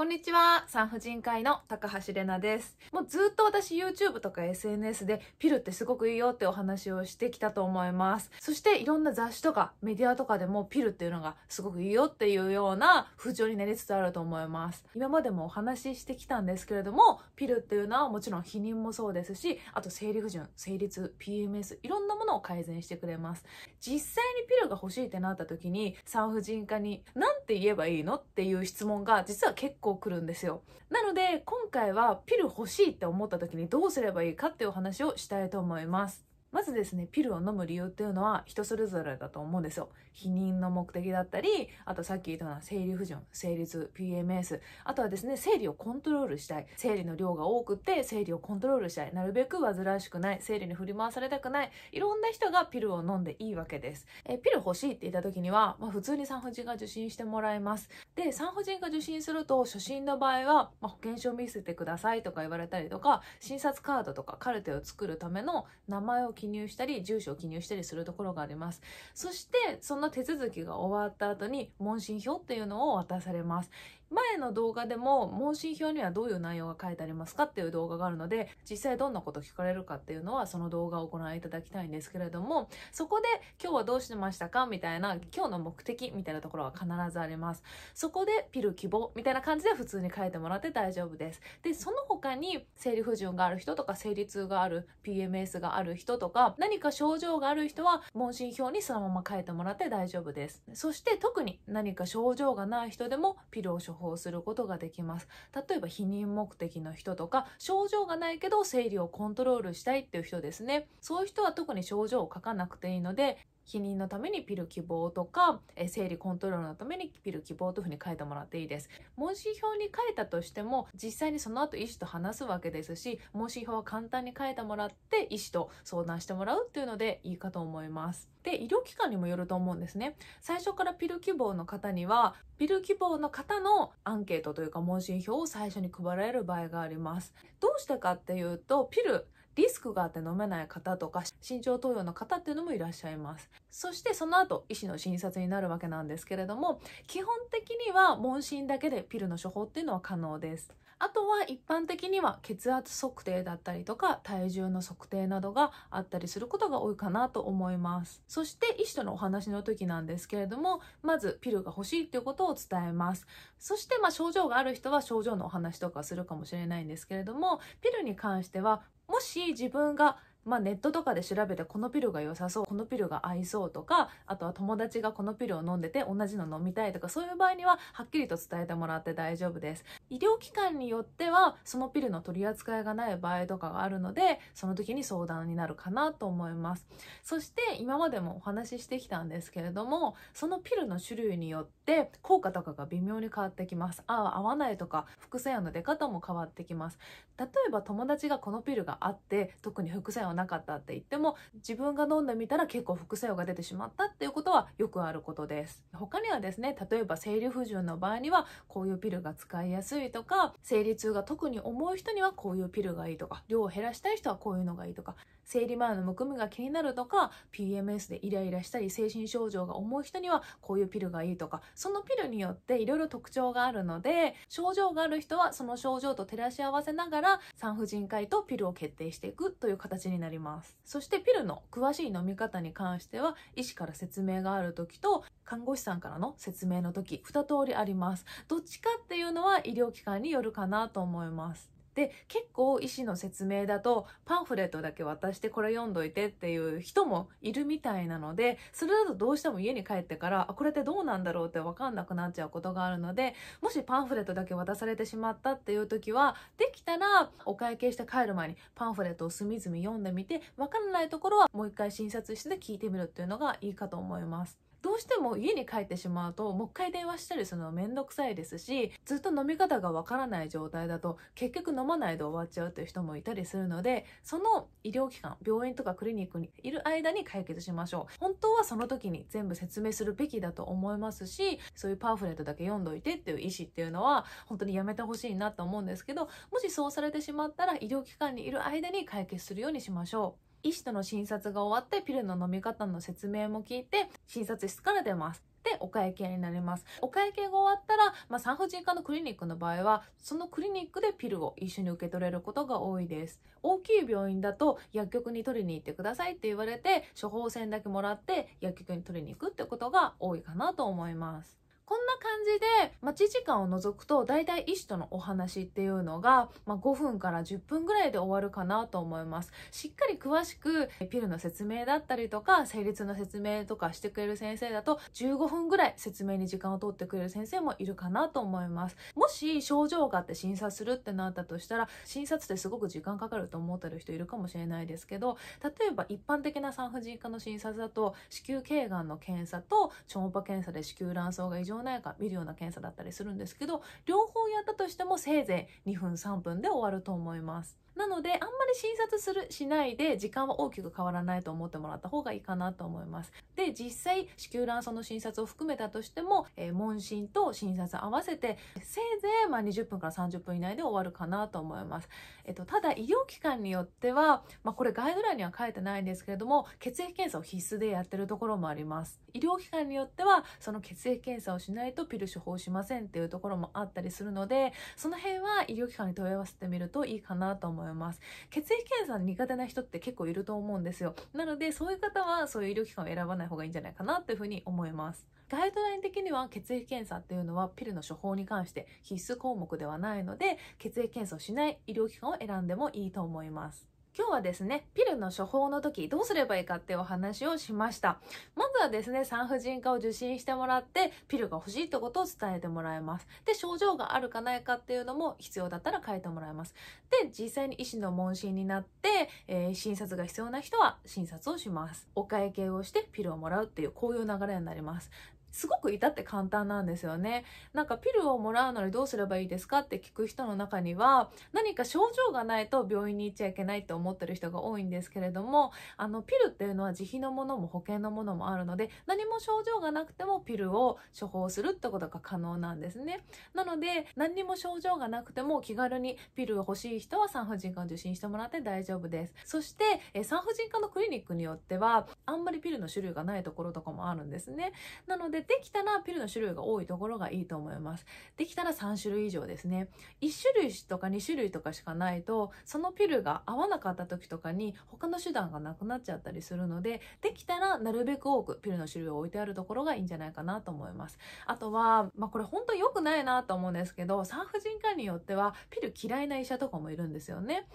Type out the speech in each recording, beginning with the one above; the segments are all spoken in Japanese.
こんにちは産婦人科医の高橋玲奈ですもうずっと私 YouTube とか SNS でピルってすごくいいよってお話をしてきたと思いますそしていろんな雑誌とかメディアとかでもピルっていうのがすごくいいよっていうような風潮になりつつあると思います今までもお話ししてきたんですけれどもピルっていうのはもちろん避妊もそうですしあと生理不順生理痛 PMS いろんなものを改善してくれます実際にピルが欲しいってなった時に産婦人科に何て言えばいいのっていう質問が実は結構構来るんですよ。なので、今回はピル欲しいって思った時にどうすればいいかっていうお話をしたいと思います。まずですね、ピルを飲む理由っていうのは人それぞれだと思うんですよ。避妊の目的だったり、あとさっき言ったのは生理不順、生理痛、PMS、あとはですね、生理をコントロールしたい。生理の量が多くて、生理をコントロールしたい。なるべく煩わしくない。生理に振り回されたくない。いろんな人がピルを飲んでいいわけです。えピル欲しいって言った時には、まあ、普通に産婦人が受診してもらいます。で、産婦人が受診すると、初診の場合は、まあ、保険証見せてくださいとか言われたりとか、診察カードとかカルテを作るための名前を記入したり、住所を記入したりするところがあります。そして、その手続きが終わった後に、問診票っていうのを渡されます。前の動画でも問診票にはどういう内容が書いてありますかっていう動画があるので実際どんなこと聞かれるかっていうのはその動画をご覧いただきたいんですけれどもそこで今日はどうしてましたかみたいな今日の目的みたいなところは必ずありますそこでピル希望みたいな感じで普通に書いてもらって大丈夫ですでその他に生理不順がある人とか生理痛がある PMS がある人とか何か症状がある人は問診票にそのまま書いてもらって大丈夫ですそして特に何か症状がない人でもピルを処方方することができます。例えば避妊目的の人とか、症状がないけど生理をコントロールしたいっていう人ですね。そういう人は特に症状を書かなくていいので、避妊のためにピル希望とか、え生理コントロールのためにピル希望というふうに書いてもらっていいです。問診表に書いたとしても、実際にその後医師と話すわけですし、問診表は簡単に書いてもらって、医師と相談してもらうっていうのでいいかと思います。で、医療機関にもよると思うんですね。最初からピル希望の方には、ピル希望の方のアンケートというか問診表を最初に配られる場合があります。どうしてかっていうと、ピル、リスクがあって飲めない方とか、慎重投与の方っていうのもいらっしゃいます。そしてその後、医師の診察になるわけなんですけれども、基本的には問診だけでピルの処方っていうのは可能です。あとは一般的には血圧測定だったりとか体重の測定などがあったりすることが多いかなと思います。そして医師とのお話の時なんですけれども、まずピルが欲しいということを伝えます。そしてまあ症状がある人は症状のお話とかするかもしれないんですけれども、ピルに関してはもし自分がまあ、ネットとかで調べてこのピルが良さそうこのピルが合いそうとかあとは友達がこのピルを飲んでて同じの飲みたいとかそういう場合にははっきりと伝えてもらって大丈夫です医療機関によってはそのピルの取り扱いがない場合とかがあるのでその時に相談になるかなと思いますそして今までもお話ししてきたんですけれどもそのピルの種類によって効果とかが微妙に変わってきます合う合わないとか副作用の出方も変わってきます例えば友達がこのピルがあって特に副作用なかったって言っても自分が飲んでみたら結構副作用が出てしまったっていうことはよくあることです他にはですね例えば生理不順の場合にはこういうピルが使いやすいとか生理痛が特に重い人にはこういうピルがいいとか量を減らしたい人はこういうのがいいとか生理前のむくみが気になるとか PMS でイライラしたり精神症状が重い人にはこういうピルがいいとかそのピルによっていろいろ特徴があるので症状がある人はその症状と照らし合わせながら産婦人科医とピルを決定していくという形にになりますそしてピルの詳しい飲み方に関しては医師から説明がある時と看護師さんからの説明の時2通りありますどっちかっていうのは医療機関によるかなと思いますで結構医師の説明だとパンフレットだけ渡してこれ読んどいてっていう人もいるみたいなのでそれだとどうしても家に帰ってからあこれってどうなんだろうって分かんなくなっちゃうことがあるのでもしパンフレットだけ渡されてしまったっていう時はできたらお会計して帰る前にパンフレットを隅々読んでみて分からないところはもう一回診察室で聞いてみるっていうのがいいかと思います。どうしても家に帰ってしまうともう一回電話したりするのめんどくさいですしずっと飲み方がわからない状態だと結局飲まないで終わっちゃうという人もいたりするのでその医療機関病院とかクリニックにいる間に解決しましょう本当はその時に全部説明するべきだと思いますしそういうパンフレットだけ読んどいてっていう意思っていうのは本当にやめてほしいなと思うんですけどもしそうされてしまったら医療機関にいる間に解決するようにしましょう。医師との診察が終わってピルの飲み方の説明も聞いて診察室から出ます。で、お会計になります。お会計が終わったら、まあ、産婦人科のクリニックの場合は、そのクリニックでピルを一緒に受け取れることが多いです。大きい病院だと、薬局に取りに行ってくださいって言われて、処方箋だけもらって、薬局に取りに行くってことが多いかなと思います。こんな感じで、待ち時間を除くと、大体医師とのお話っていうのが、まあ、5分から10分ぐらいで終わるかなと思います。しっかり詳しく、ピルの説明だったりとか、成立の説明とかしてくれる先生だと、15分ぐらい説明に時間を取ってくれる先生もいるかなと思います。もし症状があって診察するってなったとしたら、診察ってすごく時間かかると思ってる人いるかもしれないですけど、例えば一般的な産婦人科の診察だと、子宮頸がんの検査と、超音波検査で子宮卵巣が異常のないか見るような検査だったりするんですけど両方やったとしてもせいぜい2分3分で終わると思います。なのであんまり診察するしないで時間は大きく変わらないと思ってもらった方がいいかなと思いますで実際子宮卵巣の診察を含めたとしても、えー、問診と診察合わせてせいぜいま20分から30分以内で終わるかなと思います、えっと、ただ医療機関によっては、まあ、これガイドラインには書いてないんですけれども血液検査を必須でやってるところもあります医療機関によってはその血液検査をしないとピル処方しませんっていうところもあったりするのでその辺は医療機関に問い合わせてみるといいかなと思いますいます。血液検査苦手な人って結構いると思うんですよ。なので、そういう方はそういう医療機関を選ばない方がいいんじゃないかなていうふうに思います。ガイドライン的には血液検査っていうのはピルの処方に関して必須項目ではないので、血液検査をしない医療機関を選んでもいいと思います。今日はですね、ピルの処方の時どうすればいいかってお話をしました。まずはですね、産婦人科を受診してもらって、ピルが欲しいってことを伝えてもらいます。で、症状があるかないかっていうのも必要だったら書いてもらいます。で、実際に医師の問診になって、えー、診察が必要な人は診察をします。お会計をしてピルをもらうっていうこういう流れになります。すごく至って簡単なんですよね。なんかピルをもらうのにどうすればいいですかって聞く人の中には何か症状がないと病院に行っちゃいけないって思ってる人が多いんですけれどもあのピルっていうのは自費のものも保険のものもあるので何も症状がなくてもピルを処方するってことが可能なんですね。なので何にも症状がなくても気軽にピル欲しい人は産婦人科を受診してもらって大丈夫です。そしてえ産婦人科のクリニックによってはあんまりピルの種類がないところとかもあるんですね。なのでで、できたらピルの種類が多いところがいいと思います。できたら3種類以上ですね。1種類とか2種類とかしかないと、そのピルが合わなかった時とかに他の手段がなくなっちゃったりするので、できたらなるべく多くピルの種類を置いてあるところがいいんじゃないかなと思います。あとは、まあ、これ本当に良くないなと思うんですけど、産婦人科によってはピル嫌いな医者とかもいるんですよね。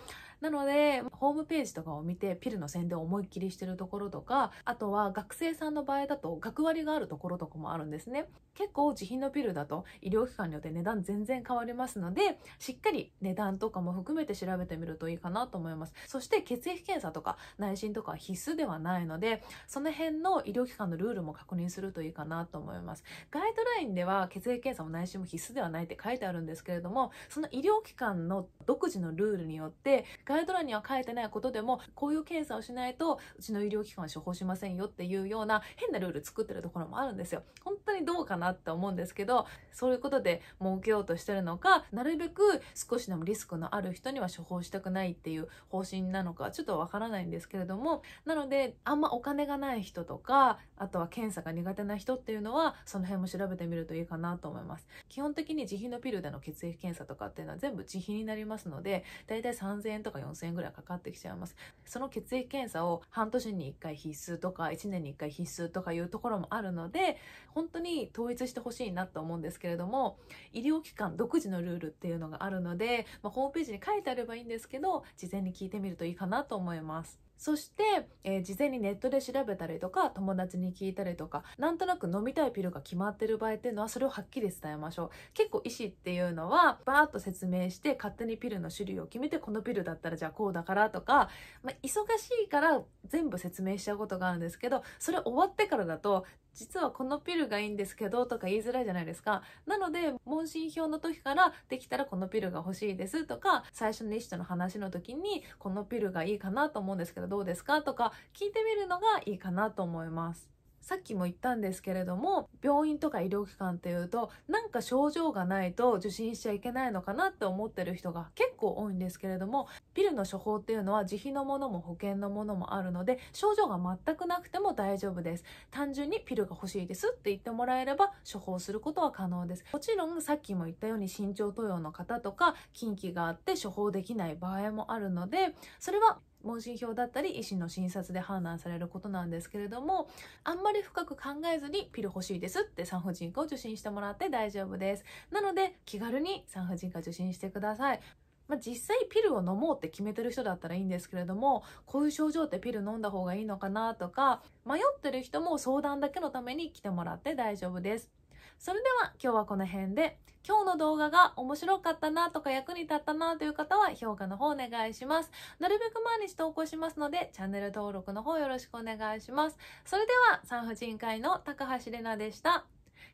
なので、ホームページとかを見てピルの宣伝を思いっきりしてるところとか、あとは学生さんの場合だと学割があるところとかもあるんですね。結構自費のピルだと医療機関によって値段全然変わりますので、しっかり値段とかも含めて調べてみるといいかなと思います。そして血液検査とか内診とか必須ではないので、その辺の医療機関のルールも確認するといいかなと思います。ガイドラインでは血液検査も内診も必須ではないって書いてあるんですけれども、その医療機関の独自のルールによって、ガイドラインには書いてないことでも、こういう検査をしないと、うちの医療機関は処方しませんよっていうような変なルール作ってるところもあるんですよ。本当にどうかななって思うんですけどそういうことで儲けようとしてるのかなるべく少しでもリスクのある人には処方したくないっていう方針なのかちょっとわからないんですけれどもなのであんまお金がない人とかあとは検査が苦手な人っていうのはその辺も調べてみるといいかなと思います基本的に自費のピルでの血液検査とかっていうのは全部自費になりますのでだいたい3000円とか4000円ぐらいかかってきちゃいますその血液検査を半年に1回必須とか1年に1回必須とかいうところもあるので本当に統してほしいなと思うんですけれども、医療機関独自のルールっていうのがあるので、まあ、ホームページに書いてあればいいんですけど、事前に聞いてみるといいかなと思います。そして、えー、事前にネットで調べたりとか、友達に聞いたりとか、なんとなく飲みたいピルが決まってる場合っていうのは、それをはっきり伝えましょう。結構医師っていうのは、バーッと説明して、勝手にピルの種類を決めて、このピルだったらじゃあこうだからとか、まあ、忙しいから全部説明しちゃうことがあるんですけど、それ終わってからだと、実はこのピルがいいんですけどとか言いづらいじゃないですか。なので、問診票の時からできたらこのピルが欲しいですとか、最初の医師との話の時にこのピルがいいかなと思うんですけどどうですかとか聞いてみるのがいいかなと思います。さっきも言ったんですけれども病院とか医療機関っていうとなんか症状がないと受診しちゃいけないのかなって思ってる人が結構多いんですけれどもピルの処方っていうのは自費のものも保険のものもあるので症状が全くなくても大丈夫です単純にピルが欲しいですって言ってもらえれば処方することは可能ですもちろんさっきも言ったように身長塗用の方とか禁忌があって処方できない場合もあるのでそれは問診票だったり医師の診察で判断されることなんですけれどもあんまり深く考えずにピル欲しいですって産婦人科を受診してもらって大丈夫ですなので気軽に産婦人科受診してくださいまあ、実際ピルを飲もうって決めてる人だったらいいんですけれどもこういう症状ってピル飲んだ方がいいのかなとか迷ってる人も相談だけのために来てもらって大丈夫です。それでは今日はこの辺で、今日の動画が面白かったなとか役に立ったなという方は評価の方お願いします。なるべく毎日投稿しますので、チャンネル登録の方よろしくお願いします。それでは産婦人科医の高橋玲奈でした。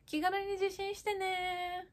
気軽に受診してね